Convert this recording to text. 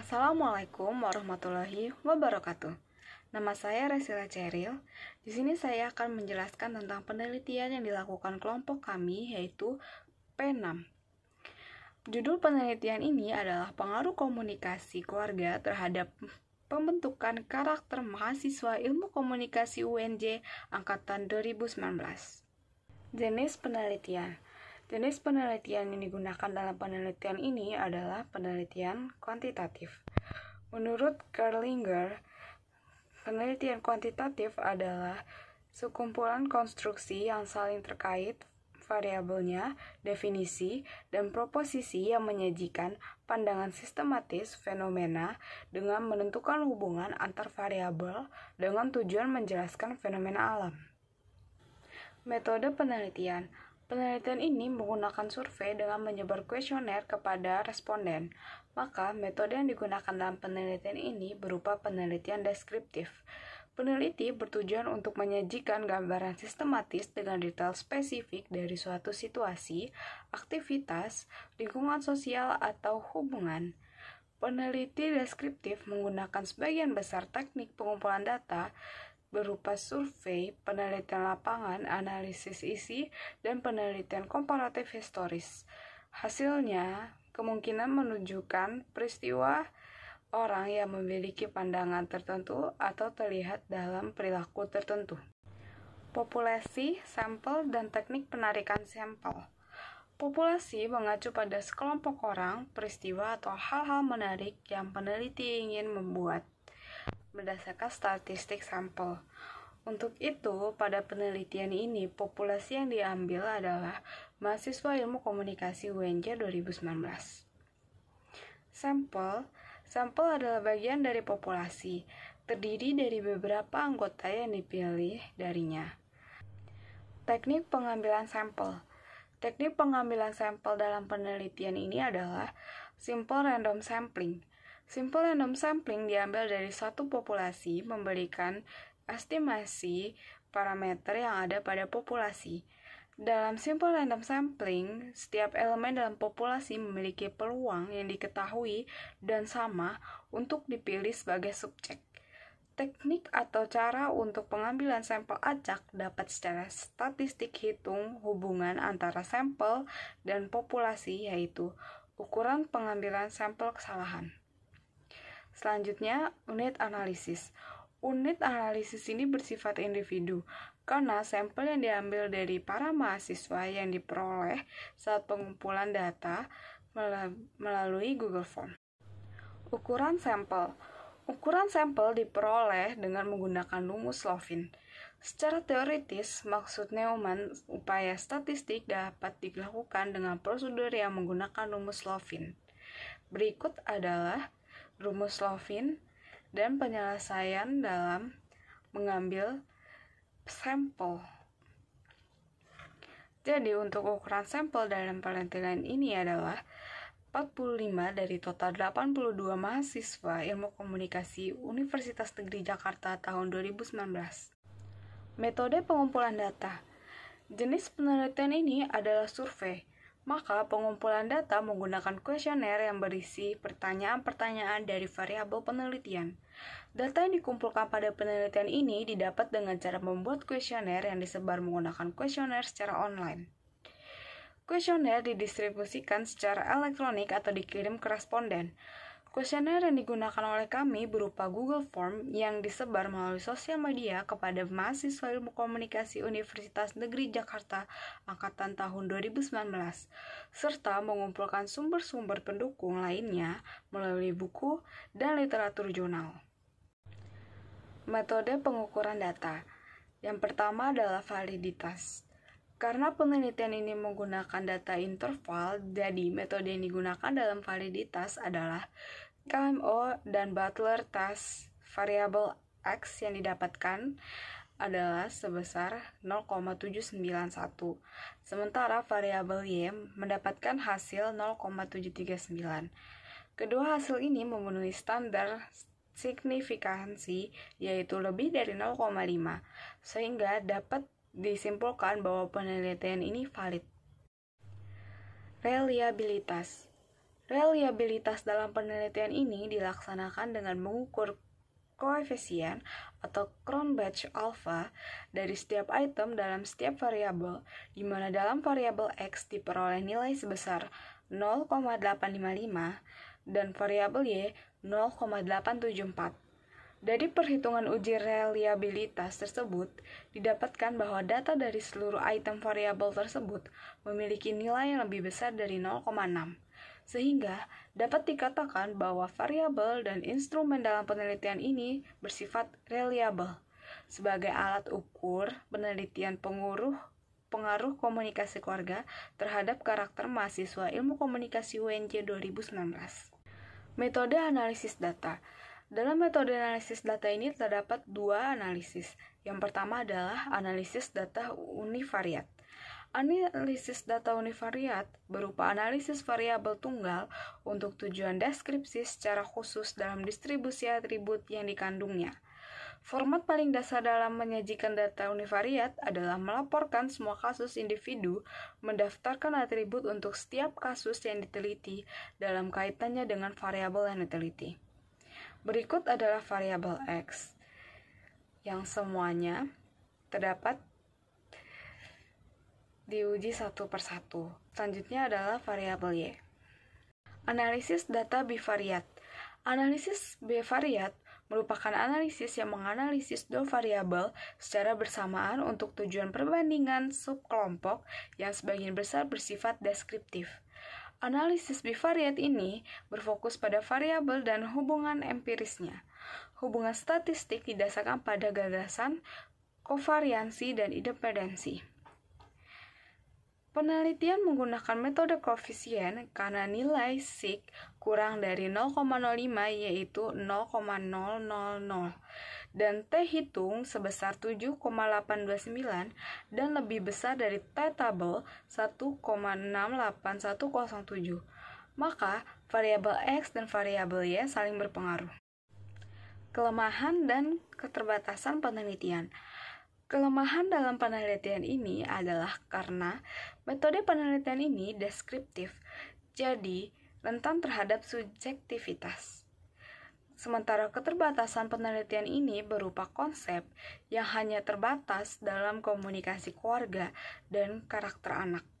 Assalamualaikum warahmatullahi wabarakatuh. Nama saya Resila Ceril. Di sini saya akan menjelaskan tentang penelitian yang dilakukan kelompok kami yaitu P6. Judul penelitian ini adalah pengaruh komunikasi keluarga terhadap pembentukan karakter mahasiswa Ilmu Komunikasi UNJ angkatan 2019. Jenis penelitian Jenis penelitian yang digunakan dalam penelitian ini adalah penelitian kuantitatif. Menurut Gerlinger, penelitian kuantitatif adalah sekumpulan konstruksi yang saling terkait variabelnya, definisi, dan proposisi yang menyajikan pandangan sistematis fenomena dengan menentukan hubungan antar variabel dengan tujuan menjelaskan fenomena alam. Metode penelitian Penelitian ini menggunakan survei dengan menyebar kuesioner kepada responden. Maka, metode yang digunakan dalam penelitian ini berupa penelitian deskriptif. Peneliti bertujuan untuk menyajikan gambaran sistematis dengan detail spesifik dari suatu situasi, aktivitas, lingkungan sosial, atau hubungan. Peneliti deskriptif menggunakan sebagian besar teknik pengumpulan data berupa survei, penelitian lapangan, analisis isi, dan penelitian komparatif historis. Hasilnya kemungkinan menunjukkan peristiwa orang yang memiliki pandangan tertentu atau terlihat dalam perilaku tertentu. Populasi, sampel, dan teknik penarikan sampel. Populasi mengacu pada sekelompok orang, peristiwa, atau hal-hal menarik yang peneliti ingin membuat berdasarkan statistik sampel. Untuk itu, pada penelitian ini, populasi yang diambil adalah mahasiswa ilmu komunikasi UNJ 2019. Sampel Sampel adalah bagian dari populasi, terdiri dari beberapa anggota yang dipilih darinya. Teknik pengambilan sampel Teknik pengambilan sampel dalam penelitian ini adalah simple random sampling – Simple random sampling diambil dari satu populasi memberikan estimasi parameter yang ada pada populasi. Dalam simple random sampling, setiap elemen dalam populasi memiliki peluang yang diketahui dan sama untuk dipilih sebagai subjek. Teknik atau cara untuk pengambilan sampel acak dapat secara statistik hitung hubungan antara sampel dan populasi yaitu ukuran pengambilan sampel kesalahan. Selanjutnya, unit analisis. Unit analisis ini bersifat individu, karena sampel yang diambil dari para mahasiswa yang diperoleh saat pengumpulan data melalui Google Form. Ukuran sampel Ukuran sampel diperoleh dengan menggunakan rumus Lovin. Secara teoritis, maksud Neumann upaya statistik dapat dilakukan dengan prosedur yang menggunakan rumus Lovin. Berikut adalah rumus Lovin, dan penyelesaian dalam mengambil sampel. Jadi untuk ukuran sampel dalam penelitian ini adalah 45 dari total 82 mahasiswa Ilmu Komunikasi Universitas Negeri Jakarta tahun 2019. Metode pengumpulan data. Jenis penelitian ini adalah survei maka, pengumpulan data menggunakan kuesioner yang berisi pertanyaan-pertanyaan dari variabel penelitian. Data yang dikumpulkan pada penelitian ini didapat dengan cara membuat kuesioner yang disebar menggunakan kuesioner secara online. Kuesioner didistribusikan secara elektronik atau dikirim ke responden. Kuesioner yang digunakan oleh kami berupa Google Form yang disebar melalui sosial media kepada mahasiswa ilmu komunikasi Universitas Negeri Jakarta Angkatan tahun 2019, serta mengumpulkan sumber-sumber pendukung lainnya melalui buku dan literatur jurnal. Metode pengukuran data yang pertama adalah validitas. Karena penelitian ini menggunakan data interval, jadi metode yang digunakan dalam validitas adalah KMO dan Butler test variabel X yang didapatkan adalah sebesar 0,791. Sementara variabel Y mendapatkan hasil 0,739. Kedua hasil ini memenuhi standar signifikansi yaitu lebih dari 0,5 sehingga dapat disimpulkan bahwa penelitian ini valid. Reliabilitas Reliabilitas dalam penelitian ini dilaksanakan dengan mengukur koefisien atau Cronbach alpha dari setiap item dalam setiap variabel, di mana dalam variabel x diperoleh nilai sebesar 0,855 dan variabel y 0,874. Dari perhitungan uji reliabilitas tersebut, didapatkan bahwa data dari seluruh item variabel tersebut memiliki nilai yang lebih besar dari 0,6, sehingga dapat dikatakan bahwa variabel dan instrumen dalam penelitian ini bersifat reliable. Sebagai alat ukur penelitian penguruh pengaruh komunikasi keluarga terhadap karakter mahasiswa ilmu komunikasi UNJ 2019. Metode analisis data dalam metode analisis data ini terdapat dua analisis. Yang pertama adalah analisis data univariat. Analisis data univariat berupa analisis variabel tunggal untuk tujuan deskripsi secara khusus dalam distribusi atribut yang dikandungnya. Format paling dasar dalam menyajikan data univariat adalah melaporkan semua kasus individu, mendaftarkan atribut untuk setiap kasus yang diteliti dalam kaitannya dengan variabel yang diteliti. Berikut adalah variabel x yang semuanya terdapat diuji satu persatu. Selanjutnya adalah variabel y. Analisis data bivariat. Analisis bivariat merupakan analisis yang menganalisis dua variabel secara bersamaan untuk tujuan perbandingan subkelompok yang sebagian besar bersifat deskriptif. Analisis bivariat ini berfokus pada variabel dan hubungan empirisnya. Hubungan statistik didasarkan pada gagasan, kovariansi, dan independensi. Penelitian menggunakan metode koefisien karena nilai sig kurang dari 0,05 yaitu 0,000 dan T hitung sebesar 7,829 dan lebih besar dari T tabel 1,68107. Maka variabel X dan variabel Y saling berpengaruh. Kelemahan dan keterbatasan penelitian. Kelemahan dalam penelitian ini adalah karena metode penelitian ini deskriptif, jadi rentan terhadap subjektivitas. Sementara keterbatasan penelitian ini berupa konsep yang hanya terbatas dalam komunikasi keluarga dan karakter anak.